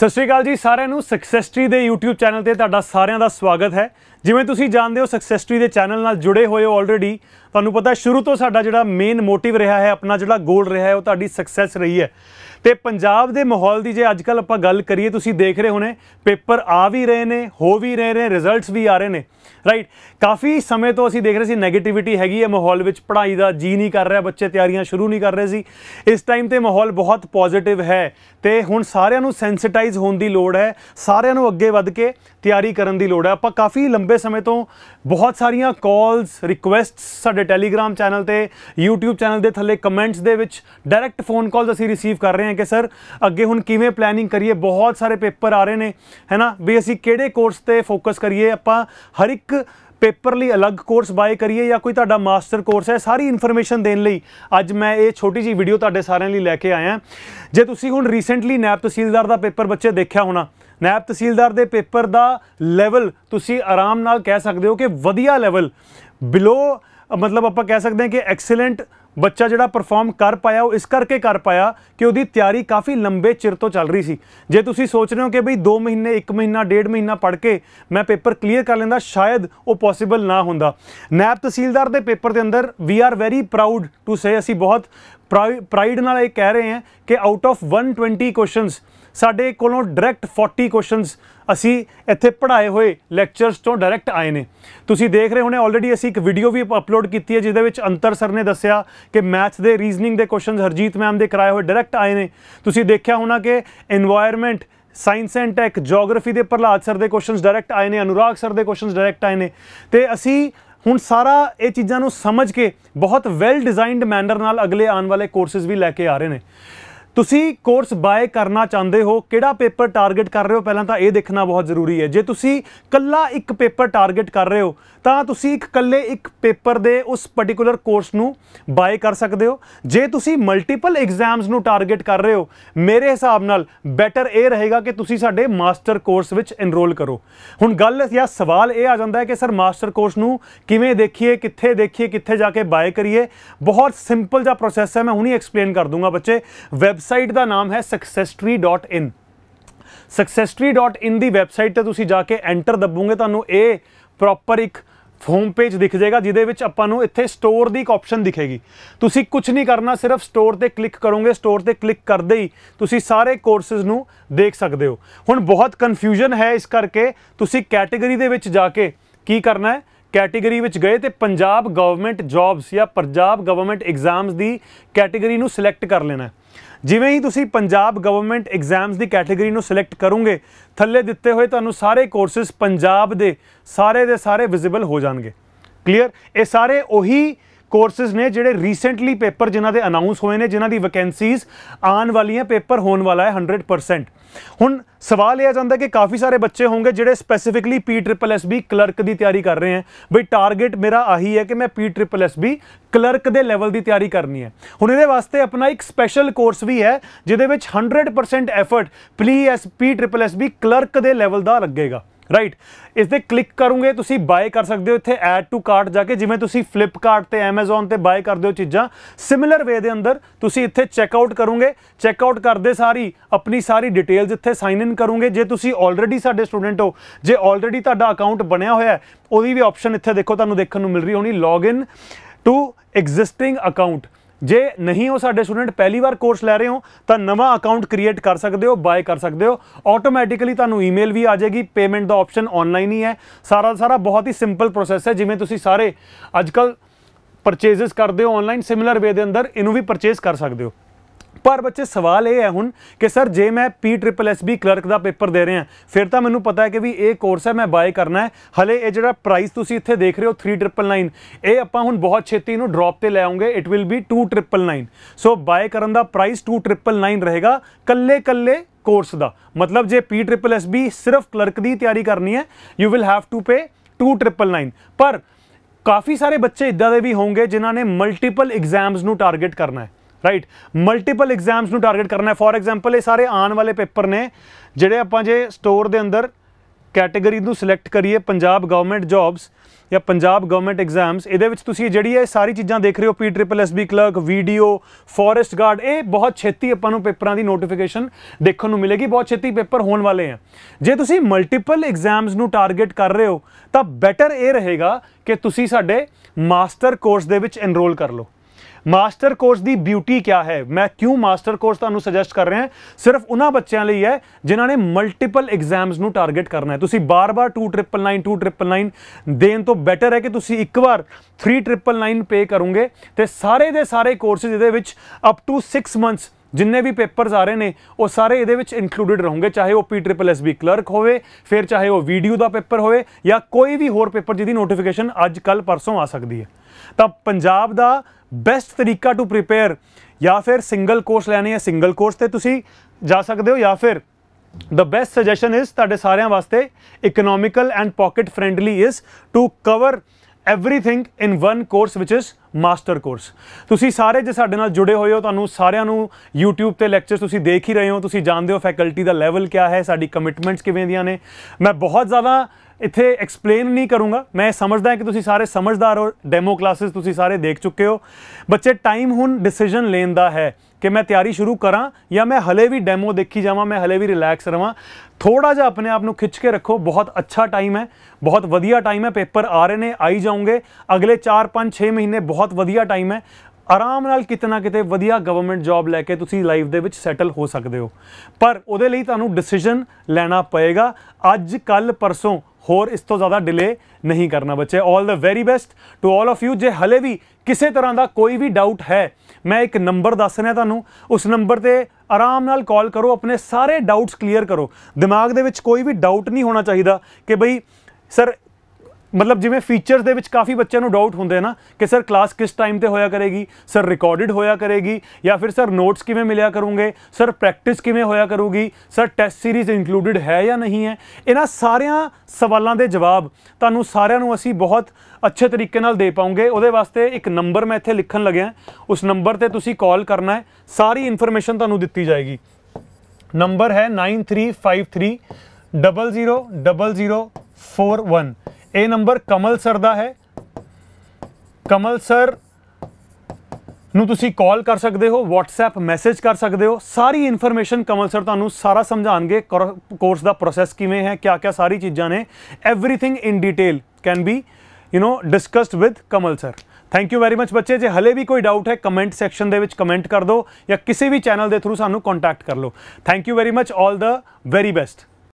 ਸਤਿ ਸ਼੍ਰੀ ਅਕਾਲ ਜੀ ਸਾਰਿਆਂ ਨੂੰ ਸਕਸੈਸ ਟ੍ਰੀ ਦੇ YouTube ਚੈਨਲ ਤੇ ਤੁਹਾਡਾ ਸਾਰਿਆਂ ਦਾ ਸਵਾਗਤ ਹੈ ਜਿਵੇਂ ਤੁਸੀਂ ਜਾਣਦੇ ਹੋ ਸਕਸੈਸ ਟਰੀ ਦੇ ਚੈਨਲ ਨਾਲ ਜੁੜੇ ਹੋਏ ਹੋ ਆਲਰੇਡੀ ਤੁਹਾਨੂੰ ਪਤਾ ਸ਼ੁਰੂ ਤੋਂ ਸਾਡਾ ਜਿਹੜਾ ਮੇਨ ਮੋਟਿਵ ਰਿਹਾ ਹੈ ਆਪਣਾ ਜਿਹੜਾ ਗੋਲ ਰਿਹਾ ਹੈ ਉਹ ਤੁਹਾਡੀ ਸਕਸੈਸ ਰਹੀ ਹੈ ਤੇ ਪੰਜਾਬ ਦੇ ਮਾਹੌਲ ਦੀ ਜੇ ਅੱਜ ਕੱਲ ਆਪਾਂ ਗੱਲ ਕਰੀਏ ਤੁਸੀਂ ਦੇਖ ਰਹੇ ਹੋਣੇ ਪੇਪਰ ਆ ਵੀ ਰਹੇ ਨੇ ਹੋ ਵੀ ਰਹੇ ਨੇ ਰਿਜ਼ਲਟਸ ਵੀ ਆ ਰਹੇ ਨੇ ਰਾਈਟ ਕਾਫੀ ਸਮੇਂ ਤੋਂ ਅਸੀਂ ਦੇਖ ਰਹੇ ਸੀ 네ਗੇਟਿਵਿਟੀ ਹੈਗੀ ਹੈ ਮਾਹੌਲ ਵਿੱਚ ਪੜ੍ਹਾਈ ਦਾ ਜੀ ਨਹੀਂ ਕਰ ਰਿਹਾ ਬੱਚੇ ਤਿਆਰੀਆਂ ਸ਼ੁਰੂ ਨਹੀਂ ਕਰ ਰਹੇ ਸੀ ਇਸ ਟਾਈਮ ਤੇ ਮਾਹੌਲ ਬਹੁਤ ਪੋਜ਼ਿਟਿਵ ਹੈ ਤੇ ਹੁਣ ਸਾਰਿਆਂ ਨੂੰ ਸੈਂਸਿਟਾਈਜ਼ ਹੋਣ ਦੀ ਲੋੜ ਹੈ ਸਾਰਿਆਂ ਨੂੰ ਅੱਗੇ ਵੱਧ ਕੇ ਤਿਆਰੀ ਕਰਨ ਦੀ ਲੋੜ ਹੈ ਆਪਾਂ ਕਾਫੀ ਲੰਬੇ ਲੰਬੇ ਸਮੇਂ ਤੋਂ ਬਹੁਤ ਸਾਰੀਆਂ ਕਾਲਸ ਰਿਕੁਐਸਟਸ ਸਾਡੇ ਟੈਲੀਗ੍ਰam ਚੈਨਲ ਤੇ YouTube ਚੈਨਲ ਦੇ ਥੱਲੇ ਕਮੈਂਟਸ ਦੇ ਵਿੱਚ ਡਾਇਰੈਕਟ ਫੋਨ ਕਾਲਸ ਅਸੀਂ ਰੀਸੀਵ ਕਰ ਰਹੇ ਹਾਂ ਕਿ ਸਰ ਅੱਗੇ ਹੁਣ ਕਿਵੇਂ ਪਲੈਨਿੰਗ ਕਰੀਏ ਬਹੁਤ ਸਾਰੇ ਪੇਪਰ ਆ ਰਹੇ ਨੇ ਹੈਨਾ ਵੀ ਅਸੀਂ ਕਿਹੜੇ ਕੋਰਸ ਤੇ ਫੋਕਸ ਕਰੀਏ ਆਪਾਂ ਹਰ ਇੱਕ ਪੇਪਰ ਲਈ ਅਲੱਗ ਕੋਰਸ ਬਾਏ ਕਰੀਏ ਜਾਂ ਕੋਈ ਤੁਹਾਡਾ ਮਾਸਟਰ ਕੋਰਸ ਹੈ ਸਾਰੀ ਇਨਫੋਰਮੇਸ਼ਨ ਦੇਣ ਲਈ ਅੱਜ ਮੈਂ ਇਹ ਛੋਟੀ ਜੀ ਵੀਡੀਓ ਤੁਹਾਡੇ ਸਾਰਿਆਂ ਲਈ ਲੈ ਕੇ ਆਇਆ ਜੇ ਤੁਸੀਂ ਹੁਣ ਰੀਸੈਂਟਲੀ ਨੈਬ ਤਹਿਸੀਲਦਾਰ ਦਾ ਪੇਪਰ ਬੱਚੇ ਦੇਖਿਆ ਹੋਣਾ ਨੈਬ ਤਹਿਸੀਲਦਾਰ ਦੇ ਪੇਪਰ ਦਾ ਲੈਵਲ ਤੁਸੀਂ ਆਰਾਮ ਨਾਲ ਕਹਿ ਸਕਦੇ ਹੋ ਕਿ ਵਧੀਆ ਲੈਵਲ ਬਿਲੋ ਮਤਲਬ ਆਪਾਂ ਕਹਿ ਸਕਦੇ ਹਾਂ ਕਿ ਐਕਸੀਲੈਂਟ ਬੱਚਾ ਜਿਹੜਾ ਪਰਫਾਰਮ ਕਰ ਪਾਇਆ ਉਹ ਇਸ ਕਰਕੇ ਕਰ ਪਾਇਆ ਕਿ ਉਹਦੀ ਤਿਆਰੀ ਕਾਫੀ ਲੰਬੇ ਚਿਰ ਤੋਂ ਚੱਲ ਰਹੀ ਸੀ ਜੇ ਤੁਸੀਂ ਸੋਚ ਰਹੇ ਹੋ ਕਿ ਬਈ 2 ਮਹੀਨੇ 1 ਮਹੀਨਾ 1.5 ਮਹੀਨਾ ਪੜ ਕੇ ਮੈਂ ਪੇਪਰ ਕਲੀਅਰ ਕਰ ਲੈਂਦਾ ਸ਼ਾਇਦ ਉਹ ਪੋਸੀਬਲ ਨਾ ਹੁੰਦਾ ਨੈਬ ਤਹਿਸੀਲਦਾਰ ਦੇ ਪੇਪਰ ਦੇ ਅੰਦਰ we are very proud to say ਅਸੀਂ ਬਹੁਤ ਪ੍ਰਾਈਡ ਨਾਲ ਇਹ ਕਹਿ ਰਹੇ ਹਾਂ ਕਿ ਆਊਟ ਆਫ 120 ਕੁਐਸਚਨਸ ਸਾਡੇ ਕੋਲੋਂ ਡਾਇਰੈਕਟ 40 ਕੁਐਸਚਨਸ ਅਸੀਂ ਇੱਥੇ ਪੜ੍ਹਾਏ ਹੋਏ ਲੈਕਚਰਸ ਤੋਂ ਡਾਇਰੈਕਟ ਆਏ ਨੇ ਤੁਸੀਂ ਦੇਖ ਰਹੇ ਹੋਣੇ ਆਲਰੇਡੀ ਅਸੀਂ ਇੱਕ ਵੀਡੀਓ ਵੀ ਅਪਲੋਡ ਕੀਤੀ ਹੈ ਜਿਹਦੇ ਵਿੱਚ ਅੰਤਰ ਸਰ ਨੇ ਦੱਸਿਆ ਕਿ ਮੈਥ ਦੇ ਰੀਜ਼ਨਿੰਗ ਦੇ ਕੁਐਸਚਨਸ ਹਰਜੀਤ ਮੈਮ ਦੇ ਕਰਾਏ ਹੋਏ ਡਾਇਰੈਕਟ ਆਏ ਨੇ ਤੁਸੀਂ ਦੇਖਿਆ ਹੋਣਾ ਕਿ environment science and tech geography ਦੇ ਪ੍ਰਹਲਾਦ ਸਰ ਦੇ ਕੁਐਸਚਨਸ ਡਾਇਰੈਕਟ ਆਏ ਨੇ ਅਨੁਰਾਗ ਸਰ ਦੇ ਕੁਐਸਚਨਸ ਡਾਇਰੈਕਟ ਆਏ ਨੇ ਤੇ ਅਸੀਂ ਹੁਣ ਸਾਰਾ ਇਹ ਚੀਜ਼ਾਂ ਨੂੰ ਸਮਝ ਕੇ ਬਹੁਤ ਵੈਲ ਡਿਜ਼ਾਈਨਡ ਮੈਨਰ ਨਾਲ ਅਗਲੇ ਆਉਣ ਵਾਲੇ ਕੋਰਸਸ ਵੀ ਲੈ ਕੇ ਆ ਰਹੇ ਨੇ ਤੁਸੀਂ ਕੋਰਸ ਬਾਏ ਕਰਨਾ ਚਾਹੁੰਦੇ ਹੋ ਕਿਹੜਾ ਪੇਪਰ ਟਾਰਗੇਟ ਕਰ ਰਹੇ ਹੋ ਪਹਿਲਾਂ ਤਾਂ ਇਹ ਦੇਖਣਾ ਬਹੁਤ ਜ਼ਰੂਰੀ ਹੈ ਜੇ ਤੁਸੀਂ ਕੱਲਾ ਇੱਕ ਪੇਪਰ ਟਾਰਗੇਟ ਕਰ ਰਹੇ ਹੋ ਤਾਂ ਤੁਸੀਂ ਇੱਕ ਕੱਲੇ ਇੱਕ ਪੇਪਰ ਦੇ ਉਸ ਪਾਰਟਿਕੂਲਰ ਕੋਰਸ ਨੂੰ ਬਾਏ ਕਰ ਸਕਦੇ ਹੋ ਜੇ ਤੁਸੀਂ ਮਲਟੀਪਲ ਐਗਜ਼ਾਮਸ ਨੂੰ ਟਾਰਗੇਟ ਕਰ ਰਹੇ ਹੋ ਮੇਰੇ ਹਿਸਾਬ ਨਾਲ ਬੈਟਰ ਇਹ ਰਹੇਗਾ ਕਿ ਤੁਸੀਂ ਸਾਡੇ ਮਾਸਟਰ ਕੋਰਸ ਵਿੱਚ ਐਨਰੋਲ ਕਰੋ ਹੁਣ ਗੱਲ ਜਾਂ ਸਵਾਲ ਇਹ ਆ ਜਾਂਦਾ ਹੈ ਕਿ ਸਰ ਮਾਸਟਰ ਕੋਰਸ ਨੂੰ ਕਿਵੇਂ ਦੇਖੀਏ ਕਿੱਥੇ ਦੇਖੀਏ ਕਿੱਥੇ ਜਾ ਕੇ ਬਾਏ ਕਰੀਏ ਬਹੁਤ ਸਿੰਪਲ ਜਿਹਾ ਪ੍ਰੋਸੈਸ ਹੈ ਮੈਂ ਹੁਣੀ ਐਕਸਪਲੇਨ ਕਰ ਦੂੰਗਾ ਬੱਚੇ ਵੈਬ ਵੈਬਸਾਈਟ ਦਾ ਨਾਮ ਹੈ successtree.in successtree.in ਦੀ ਵੈਬਸਾਈਟ ਤੇ ਤੁਸੀਂ ਜਾ ਕੇ ਐਂਟਰ ਦੱਬੋਗੇ ਤੁਹਾਨੂੰ ਇਹ ਪ੍ਰੋਪਰ ਇੱਕ ਹੋਮ ਪੇਜ ਦਿਖ ਜਾਏਗਾ ਜਿਹਦੇ ਵਿੱਚ ਆਪਾਂ ਨੂੰ ਇੱਥੇ ਸਟੋਰ ਦੀ ਇੱਕ ਆਪਸ਼ਨ ਦਿਖੇਗੀ ਤੁਸੀਂ ਕੁਝ ਨਹੀਂ ਕਰਨਾ ਸਿਰਫ ਸਟੋਰ ਤੇ ਕਲਿੱਕ ਕਰੋਗੇ ਸਟੋਰ ਤੇ ਕਲਿੱਕ ਕਰਦੇ ਹੀ ਤੁਸੀਂ ਸਾਰੇ ਕੋਰਸਸ ਨੂੰ ਦੇਖ ਸਕਦੇ ਹੋ ਹੁਣ ਬਹੁਤ ਕਨਫਿਊਜ਼ਨ ਹੈ ਇਸ ਕਰਕੇ ਤੁਸੀਂ ਕੈਟਾਗਰੀ ਦੇ ਵਿੱਚ ਜਾ ਕੇ ਕੀ ਕਰਨਾ ਹੈ ਕੈਟਾਗਰੀ ਵਿੱਚ ਗਏ ਤੇ ਪੰਜਾਬ ਗਵਰਨਮੈਂਟ ਜੌਬਸ ਜਾਂ ਪੰਜਾਬ ਗਵਰਨਮੈਂਟ ਐਗਜ਼ਾਮਸ ਦੀ ਕੈਟਾਗਰੀ ਨੂੰ ਸਿਲੈਕਟ ਕਰ ਲੈਣਾ ਜਿਵੇਂ ਹੀ ਤੁਸੀਂ ਪੰਜਾਬ ਗਵਰਨਮੈਂਟ ਐਗਜ਼ਾਮਸ ਦੀ ਕੈਟਾਗਰੀ ਨੂੰ ਸਿਲੈਕਟ ਕਰੋਗੇ ਥੱਲੇ ਦਿੱਤੇ ਹੋਏ ਤੁਹਾਨੂੰ ਸਾਰੇ ਕੋਰਸਸ ਪੰਜਾਬ ਦੇ ਸਾਰੇ ਦੇ ਸਾਰੇ ਵਿਜ਼ੀਬਲ ਹੋ ਜਾਣਗੇ ਕਲੀਅਰ ਇਹ ਸਾਰੇ ਉਹੀ ਕੋਰਸਸ ਨੇ ਜਿਹੜੇ ਰੀਸੈਂਟਲੀ ਪੇਪਰ ਜਿਨ੍ਹਾਂ ਦੇ ਅਨਾਉਂਸ ਹੋਏ ਨੇ ਜਿਨ੍ਹਾਂ ਦੀ ਵੈਕੈਂਸੀਜ਼ ਆਉਣ ਵਾਲੀਆਂ ਪੇਪਰ ਹੋਣ ਵਾਲਾ ਹੈ 100% ਹੁਣ ਸਵਾਲ ਇਹ ਆ ਜਾਂਦਾ ਕਿ ਕਾਫੀ ਸਾਰੇ ਬੱਚੇ ਹੋਣਗੇ ਜਿਹੜੇ specifically P triple S B clerk ਦੀ ਤਿਆਰੀ ਕਰ ਰਹੇ ਹਨ ਬਈ ਟਾਰਗੇਟ ਮੇਰਾ ਆਹੀ ਹੈ ਕਿ ਮੈਂ P triple S B clerk ਦੇ ਲੈਵਲ ਦੀ ਤਿਆਰੀ ਕਰਨੀ ਹੈ ਹੁਣ ਇਹਦੇ ਵਾਸਤੇ ਆਪਣਾ ਇੱਕ ਸਪੈਸ਼ਲ ਕੋਰਸ ਵੀ ਹੈ ਜਿਹਦੇ ਵਿੱਚ 100% effort please P triple S B clerk ਦੇ ਲੈਵਲ ਦਾ ਲੱਗੇਗਾ ਰਾਈਟ ਇਸ ਤੇ ਕਲਿੱਕ ਕਰੋਗੇ ਤੁਸੀਂ ਬਾਏ ਕਰ ਸਕਦੇ ਹੋ ਇੱਥੇ ਐਡ ਟੂ ਕਾਰਟ ਜਾ ਕੇ ਜਿਵੇਂ ਤੁਸੀਂ ਫਲਿੱਪਕਾਰਟ ਤੇ ਐਮਾਜ਼ਨ ਤੇ ਬਾਏ ਕਰਦੇ ਹੋ ਚੀਜ਼ਾਂ ਸਿਮਿਲਰ ਵੇ ਦੇ ਅੰਦਰ ਤੁਸੀਂ ਇੱਥੇ ਚੈੱਕ ਆਊਟ ਕਰੋਗੇ ਚੈੱਕ ਆਊਟ ਕਰਦੇ ਸਾਰੀ ਆਪਣੀ ਸਾਰੀ ਡਿਟੇਲਸ ਇੱਥੇ ਸਾਈਨ ਇਨ ਕਰੋਗੇ ਜੇ ਤੁਸੀਂ ਆਲਰੇਡੀ ਸਾਡੇ ਸਟੂਡੈਂਟ ਹੋ ਜੇ ਆਲਰੇਡੀ ਤੁਹਾਡਾ ਅਕਾਊਂਟ ਬਣਿਆ ਹੋਇਆ ਉਹਦੀ ਵੀ ਆਪਸ਼ਨ ਇੱਥੇ ਦੇਖੋ ਤੁਹਾਨੂੰ ਦੇਖਣ ਨੂੰ ਮਿਲ ਰਹੀ ਹੋਣੀ ਲੌਗਇਨ ਟੂ ਐਗਜ਼ਿਸਟਿੰਗ ਅਕਾਊਂਟ ਜੇ ਨਹੀਂ ਹੋ ਸਾਡੇ ਸਟੂਡੈਂਟ ਪਹਿਲੀ ਵਾਰ ਕੋਰਸ ਲੈ ਰਹੇ ਹੋ ਤਾਂ ਨਵਾਂ ਅਕਾਊਂਟ ਕ੍ਰੀਏਟ ਕਰ ਸਕਦੇ ਹੋ ਬਾਏ ਕਰ ਸਕਦੇ ਹੋ ਆਟੋਮੈਟਿਕਲੀ ਤੁਹਾਨੂੰ ਈਮੇਲ ਵੀ ਆ ਜਾਏਗੀ ਪੇਮੈਂਟ ਦਾ ਆਪਸ਼ਨ ਆਨਲਾਈਨ ਹੀ ਹੈ ਸਾਰਾ ਸਾਰਾ ਬਹੁਤ ਹੀ ਸਿੰਪਲ ਪ੍ਰੋਸੈਸ ਹੈ ਜਿਵੇਂ ਤੁਸੀਂ ਸਾਰੇ ਅੱਜਕੱਲ ਪਰਚੇਸਸ ਕਰਦੇ ਹੋ ਆਨਲਾਈਨ ਸਿਮਿਲਰ ਵੇ ਦੇ ਅੰਦਰ ਇਹਨੂੰ ਵੀ ਪਰਚੇਸ ਕਰ ਸਕਦੇ ਹੋ ਪਰ ਬੱਚੇ ਸਵਾਲ ਇਹ ਹੈ ਹੁਣ ਕਿ ਸਰ ਜੇ ਮੈਂ P triple S B clerk ਦਾ ਪੇਪਰ ਦੇ ਰਿਹਾ ਫਿਰ ਤਾਂ ਮੈਨੂੰ ਪਤਾ ਹੈ ਕਿ ਵੀ ਇਹ ਕੋਰਸ ਹੈ ਮੈਂ ਬਾਏ ਕਰਨਾ ਹੈ ਹਲੇ ਇਹ ਜਿਹੜਾ ਪ੍ਰਾਈਸ ਤੁਸੀਂ ਇੱਥੇ ਦੇਖ ਰਹੇ ਹੋ 9 ਇਹ ਆਪਾਂ ਹੁਣ ਬਹੁਤ ਛੇਤੀ ਨੂੰ ਡ੍ਰੌਪ ਤੇ ਲੈ ਆਉਂਗੇ it will be 9 so buy ਕਰਨ ਦਾ ਪ੍ਰਾਈਸ 9 ਰਹੇਗਾ ਕੱਲੇ ਕੱਲੇ ਕੋਰਸ ਦਾ ਮਤਲਬ ਜੇ ਪੀ ਟ੍ਰਿਪਲ ਐਸ ਬੀ ਸਿਰਫ ਕਲਰਕ ਦੀ ਤਿਆਰੀ ਕਰਨੀ ਹੈ you will have to pay 9 ਪਰ ਕਾਫੀ ਸਾਰੇ ਬੱਚੇ ਇਦਾਂ ਦੇ ਵੀ ਹੋਣਗੇ ਜਿਨ੍ਹਾਂ ਨੇ ਮਲਟੀਪਲ ਐਗਜ਼ਾਮਸ ਨੂੰ ਟਾਰਗੇਟ ਕਰਨਾ ਹੈ ਰਾਈਟ ਮਲਟੀਪਲ ਐਗਜ਼ਾਮਸ ਨੂੰ ਟਾਰਗੇਟ ਕਰਨਾ ਹੈ ਫੋਰ ਐਗਜ਼ਾਮਪਲ ਇਹ ਸਾਰੇ ਆਉਣ ਵਾਲੇ ਪੇਪਰ ਨੇ ਜਿਹੜੇ ਆਪਾਂ ਜੇ ਸਟੋਰ ਦੇ ਅੰਦਰ ਕੈਟਾਗਰੀ ਨੂੰ ਸਿਲੈਕਟ ਕਰੀਏ ਪੰਜਾਬ ਗਵਰਨਮੈਂਟ ਜੌਬਸ ਜਾਂ ਪੰਜਾਬ ਗਵਰਨਮੈਂਟ ਐਗਜ਼ਾਮਸ ਇਹਦੇ ਵਿੱਚ ਤੁਸੀਂ ਜਿਹੜੀ ਹੈ ਸਾਰੀ ਚੀਜ਼ਾਂ ਦੇਖ ਰਹੇ ਹੋ P triple S B clerk video forest guard ਇਹ ਬਹੁਤ ਛੇਤੀ ਆਪਾਂ ਨੂੰ ਪੇਪਰਾਂ ਦੀ ਨੋਟੀਫਿਕੇਸ਼ਨ ਦੇਖਣ ਨੂੰ ਮਿਲੇਗੀ ਬਹੁਤ ਛੇਤੀ ਪੇਪਰ ਹੋਣ ਵਾਲੇ ਆ ਜੇ ਤੁਸੀਂ ਮਲਟੀਪਲ ਐਗਜ਼ਾਮਸ ਨੂੰ ਟਾਰਗੇਟ ਕਰ ਰਹੇ ਹੋ ਤਾਂ ਬੈਟਰ ਇਹ ਰਹੇਗਾ ਕਿ ਤੁਸੀਂ ਸਾਡੇ ਮਾਸਟਰ ਕੋਰਸ ਦੇ ਵਿੱਚ ਐਨਰੋਲ ਕਰ ਲਓ ਮਾਸਟਰ ਕੋਰਸ ਦੀ ਬਿਊਟੀ ਕੀ ਹੈ ਮੈਂ ਕਿਉਂ ਮਾਸਟਰ ਕੋਰਸ ਤੁਹਾਨੂੰ ਸੁਜੈਸਟ ਕਰ ਰਿਹਾ ਸਿਰਫ ਉਹਨਾਂ ਬੱਚਿਆਂ ਲਈ ਹੈ ਜਿਨ੍ਹਾਂ ਨੇ ਮਲਟੀਪਲ ਐਗਜ਼ਾਮਸ ਨੂੰ ਟਾਰਗੇਟ ਕਰਨਾ ਹੈ ਤੁਸੀਂ ਬਾਰ-ਬਾਰ 2999 2999 ਦੇਣ ਤੋਂ ਬੈਟਰ ਹੈ ਕਿ ਤੁਸੀਂ ਇੱਕ ਵਾਰ 3999 ਪੇ ਕਰੋਗੇ ਤੇ ਸਾਰੇ ਦੇ ਸਾਰੇ ਕੋਰਸਿਸ ਇਹਦੇ ਵਿੱਚ ਅਪ ਟੂ 6 ਮੰਥਸ ਜਿੰਨੇ ਵੀ ਪੇਪਰਸ ਆ ਰਹੇ ਨੇ ਉਹ ਸਾਰੇ ਇਹਦੇ ਵਿੱਚ ਇਨਕਲੂਡਡ ਰਹੋਗੇ ਚਾਹੇ ਉਹ P triple S B clerk ਹੋਵੇ ਫਿਰ ਚਾਹੇ ਉਹ ਵੀਡੀਓ ਦਾ ਪੇਪਰ ਹੋਵੇ ਜਾਂ ਕੋਈ ਵੀ ਹੋਰ ਪੇਪਰ ਜਿਹਦੀ ਨੋਟੀਫਿਕੇਸ਼ਨ ਅੱਜ ਕੱਲ ਪਰਸੋਂ ਆ ਸਕਦੀ ਹੈ ਤਾਂ ਪੰਜਾਬ ਦਾ ਬੈਸਟ ਤਰੀਕਾ ਟੂ ਪ੍ਰੀਪੇਅਰ ਜਾਂ ਫਿਰ ਸਿੰਗਲ ਕੋਰਸ ਲੈਣੇ ਹੈ ਸਿੰਗਲ ਕੋਰਸ ਤੇ ਤੁਸੀਂ ਜਾ ਸਕਦੇ ਹੋ ਜਾਂ ਫਿਰ ਦ ਬੈਸਟ ਸੁਜੈਸ਼ਨ ਇਜ਼ ਤੁਹਾਡੇ ਸਾਰਿਆਂ ਵਾਸਤੇ economical and pocket friendly is to cover everything in one course ਵਿਚ ਇਜ਼ ਮਾਸਟਰ ਕੋਰਸ ਤੁਸੀਂ ਸਾਰੇ ਜੇ ਸਾਡੇ ਨਾਲ ਜੁੜੇ ਹੋਏ ਹੋ ਤੁਹਾਨੂੰ ਸਾਰਿਆਂ ਨੂੰ YouTube ਤੇ ਲੈਕਚਰ ਤੁਸੀਂ ਦੇਖ ਹੀ ਰਹੇ ਹੋ ਤੁਸੀਂ ਜਾਣਦੇ ਹੋ ਫੈਕਲਟੀ ਦਾ ਲੈਵਲ ਕੀ ਹੈ ਸਾਡੀ ਕਮਿਟਮੈਂਟਸ ਕਿਵੇਂ ਦੀਆਂ ਨੇ ਮੈਂ ਬਹੁਤ ਜ਼ਿਆਦਾ ਇੱਥੇ ਐਕਸਪਲੇਨ ਨਹੀਂ ਕਰੂੰਗਾ ਮੈਂ ਸਮਝਦਾ ਹਾਂ ਕਿ ਤੁਸੀਂ ਸਾਰੇ ਸਮਝਦਾਰ ਹੋ ਡੈਮੋ ਕਲਾਸਿਸ ਤੁਸੀਂ ਸਾਰੇ ਦੇਖ ਚੁੱਕੇ ਹੋ ਬੱਚੇ ਟਾਈਮ ਹੁਣ ਡਿਸੀਜਨ ਲੈਣ ਦਾ ਹੈ ਕਿ ਮੈਂ ਤਿਆਰੀ ਸ਼ੁਰੂ ਕਰਾਂ ਜਾਂ ਮੈਂ ਹਲੇ ਵੀ ਡੈਮੋ ਦੇਖੀ ਜਾਵਾਂ ਮੈਂ ਹਲੇ ਵੀ ਰਿਲੈਕਸ ਰਵਾਂ ਥੋੜਾ ਜਿਹਾ ਆਪਣੇ ਆਪ ਨੂੰ ਖਿੱਚ ਕੇ ਰੱਖੋ ਬਹੁਤ ਅੱਛਾ ਟਾਈਮ ਹੈ ਬਹੁਤ ਵਧੀਆ ਟਾਈਮ ਹੈ ਪੇਪਰ ਆ ਰਹੇ ਨੇ ਆਈ ਜਾਉਂਗੇ ਅਗਲੇ 4 5 6 ਮਹੀਨੇ ਬਹੁਤ ਵਧੀਆ ਟਾਈਮ ਹੈ ਆਰਾਮ ਨਾਲ ਕਿਤਨਾ ਕਿਤੇ ਵਧੀਆ ਗਵਰਨਮੈਂਟ ਜੌਬ ਲੈ ਕੇ ਤੁਸੀਂ ਲਾਈਫ ਦੇ ਵਿੱਚ ਸੈਟਲ ਹੋ ਸਕਦੇ ਹੋ ਪਰ ਉਹਦੇ ਲਈ ਤੁਹਾਨੂੰ ਡਿਸੀਜਨ ਲੈਣਾ ਪਏਗਾ ਅੱਜ ਕੱਲ ਪਰਸੋਂ ਹੋਰ ਇਸ ਤੋਂ ਜ਼ਿਆਦਾ ਡਿਲੇ ਨਹੀਂ ਕਰਨਾ ਬੱਚੇ 올 the very best to 올 of you ਜੇ ਹਲੇ ਵੀ ਕਿਸੇ ਤਰ੍ਹਾਂ ਦਾ ਕੋਈ ਵੀ ਡਾਊਟ ਹੈ ਮੈਂ ਇੱਕ ਨੰਬਰ ਦੱਸ ਰਿਹਾ ਤੁਹਾਨੂੰ ਉਸ ਨੰਬਰ ਤੇ ਆਰਾਮ ਨਾਲ ਕਾਲ ਕਰੋ ਆਪਣੇ ਸਾਰੇ ਡਾਊਟਸ ਕਲੀਅਰ ਕਰੋ ਦਿਮਾਗ ਦੇ ਵਿੱਚ ਕੋਈ ਵੀ ਡਾਊਟ ਨਹੀਂ ਹੋਣਾ ਚਾਹੀਦਾ ਕਿ ਬਈ ਸਰ ਮਤਲਬ ਜਿਵੇਂ ਫੀਚਰਸ ਦੇ ਵਿੱਚ ਕਾਫੀ ਬੱਚਿਆਂ ਨੂੰ ਡਾਊਟ ਹੁੰਦੇ ਨਾ ਕਿ ਸਰ ਕਲਾਸ ਕਿਸ ਟਾਈਮ ਤੇ ਹੋਇਆ ਕਰੇਗੀ ਸਰ ਰਿਕਾਰਡਡ ਹੋਇਆ ਕਰੇਗੀ ਜਾਂ ਫਿਰ ਸਰ ਨੋਟਸ ਕਿਵੇਂ ਮਿਲਿਆ ਕਰੂੰਗੇ ਸਰ ਪ੍ਰੈਕਟਿਸ ਕਿਵੇਂ ਹੋਇਆ ਕਰੂਗੀ ਸਰ ਟੈਸਟ ਸੀਰੀਜ਼ ਇਨਕਲੂਡਡ ਹੈ ਜਾਂ ਨਹੀਂ ਹੈ ਇਹਨਾਂ ਸਾਰਿਆਂ ਸਵਾਲਾਂ ਦੇ ਜਵਾਬ ਤੁਹਾਨੂੰ ਸਾਰਿਆਂ ਨੂੰ ਅਸੀਂ ਬਹੁਤ ਅੱਛੇ ਤਰੀਕੇ ਨਾਲ ਦੇ ਪਾਉਂਗੇ ਉਹਦੇ ਵਾਸਤੇ ਇੱਕ ਨੰਬਰ ਮੈਂ ਇੱਥੇ ਲਿਖਣ ਲੱਗਿਆ ਉਸ ਨੰਬਰ ਤੇ ਤੁਸੀਂ ਕਾਲ ਕਰਨਾ ਹੈ ਸਾਰੀ ਇਨਫੋਰਮੇਸ਼ਨ ਤੁਹਾਨੂੰ ਦਿੱਤੀ ਜਾਏਗੀ ਨੰਬਰ ਹੈ 9353 000041 ਇਹ ਨੰਬਰ ਕਮਲ ਸਰ ਦਾ ਹੈ ਕਮਲ ਸਰ ਨੂੰ ਤੁਸੀਂ ਕਾਲ ਕਰ ਸਕਦੇ ਹੋ WhatsApp ਮੈਸੇਜ ਕਰ ਸਕਦੇ ਹੋ ਸਾਰੀ ਇਨਫੋਰਮੇਸ਼ਨ ਕਮਲ ਸਰ ਤੁਹਾਨੂੰ ਸਾਰਾ ਸਮਝਾਣਗੇ ਕੋਰਸ ਦਾ ਪ੍ਰੋਸੈਸ ਕਿਵੇਂ ਹੈ ਕਿਆ ਕਿਆ ਸਾਰੀ ਚੀਜ਼ਾਂ ਨੇ everything in detail can be you know discussed with Kamal sir thank you very much ਬੱਚੇ ਜੇ ਹਲੇ ਵੀ ਕੋਈ ਡਾਊਟ ਹੈ ਕਮੈਂਟ ਸੈਕਸ਼ਨ ਦੇ ਵਿੱਚ ਕਮੈਂਟ ਕਰ ਦਿਓ ਜਾਂ ਕਿਸੇ ਵੀ ਚੈਨਲ ਦੇ ਥਰੂ ਸਾਨੂੰ ਕੰਟੈਕਟ ਕਰ ਲਓ thank you very much 올 the very best